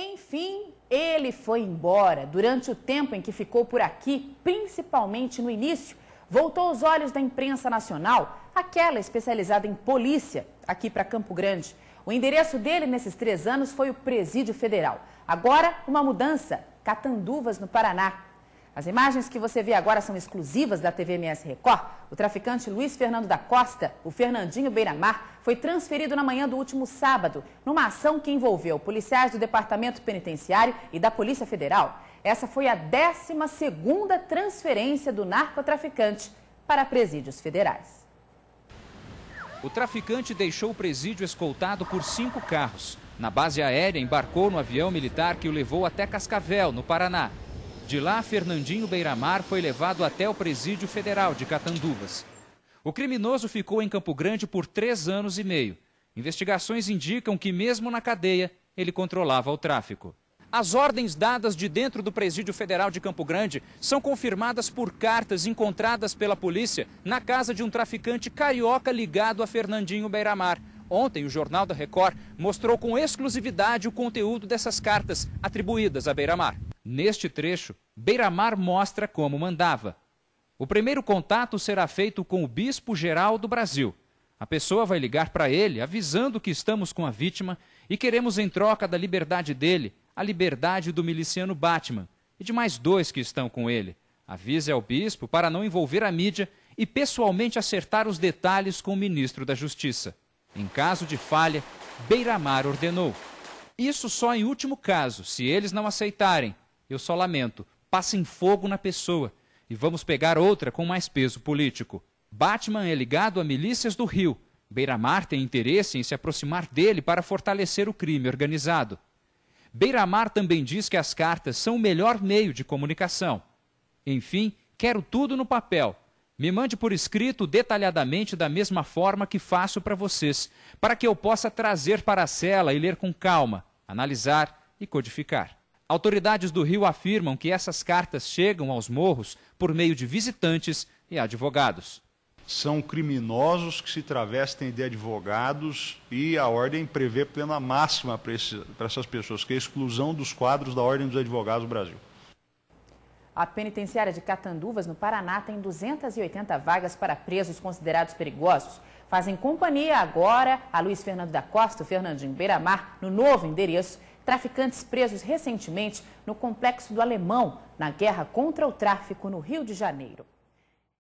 Enfim, ele foi embora. Durante o tempo em que ficou por aqui, principalmente no início, voltou os olhos da imprensa nacional, aquela especializada em polícia, aqui para Campo Grande. O endereço dele nesses três anos foi o Presídio Federal. Agora, uma mudança: Catanduvas, no Paraná. As imagens que você vê agora são exclusivas da TV MS Record. O traficante Luiz Fernando da Costa, o Fernandinho Beiramar, foi transferido na manhã do último sábado, numa ação que envolveu policiais do Departamento Penitenciário e da Polícia Federal. Essa foi a 12ª transferência do narcotraficante para presídios federais. O traficante deixou o presídio escoltado por cinco carros. Na base aérea, embarcou no avião militar que o levou até Cascavel, no Paraná. De lá, Fernandinho Beiramar foi levado até o presídio federal de Catanduvas. O criminoso ficou em Campo Grande por três anos e meio. Investigações indicam que, mesmo na cadeia, ele controlava o tráfico. As ordens dadas de dentro do Presídio Federal de Campo Grande são confirmadas por cartas encontradas pela polícia na casa de um traficante carioca ligado a Fernandinho Beiramar. Ontem, o Jornal da Record mostrou com exclusividade o conteúdo dessas cartas atribuídas a Beiramar. Neste trecho, Beiramar mostra como mandava. O primeiro contato será feito com o Bispo Geral do Brasil. A pessoa vai ligar para ele, avisando que estamos com a vítima e queremos, em troca da liberdade dele, a liberdade do miliciano Batman e de mais dois que estão com ele. Avise ao bispo para não envolver a mídia e pessoalmente acertar os detalhes com o ministro da Justiça. Em caso de falha, Beiramar ordenou. Isso só em último caso, se eles não aceitarem, eu só lamento. Passem fogo na pessoa. E vamos pegar outra com mais peso político. Batman é ligado a milícias do Rio. Beiramar tem interesse em se aproximar dele para fortalecer o crime organizado. Beiramar também diz que as cartas são o melhor meio de comunicação. Enfim, quero tudo no papel. Me mande por escrito detalhadamente da mesma forma que faço para vocês, para que eu possa trazer para a cela e ler com calma, analisar e codificar. Autoridades do Rio afirmam que essas cartas chegam aos morros por meio de visitantes e advogados. São criminosos que se travestem de advogados e a ordem prevê pena máxima para, para essas pessoas, que é a exclusão dos quadros da Ordem dos Advogados do Brasil. A penitenciária de Catanduvas, no Paraná, tem 280 vagas para presos considerados perigosos. Fazem companhia agora a Luiz Fernando da Costa, o Fernandinho Beiramar, no novo endereço traficantes presos recentemente no complexo do Alemão, na guerra contra o tráfico no Rio de Janeiro.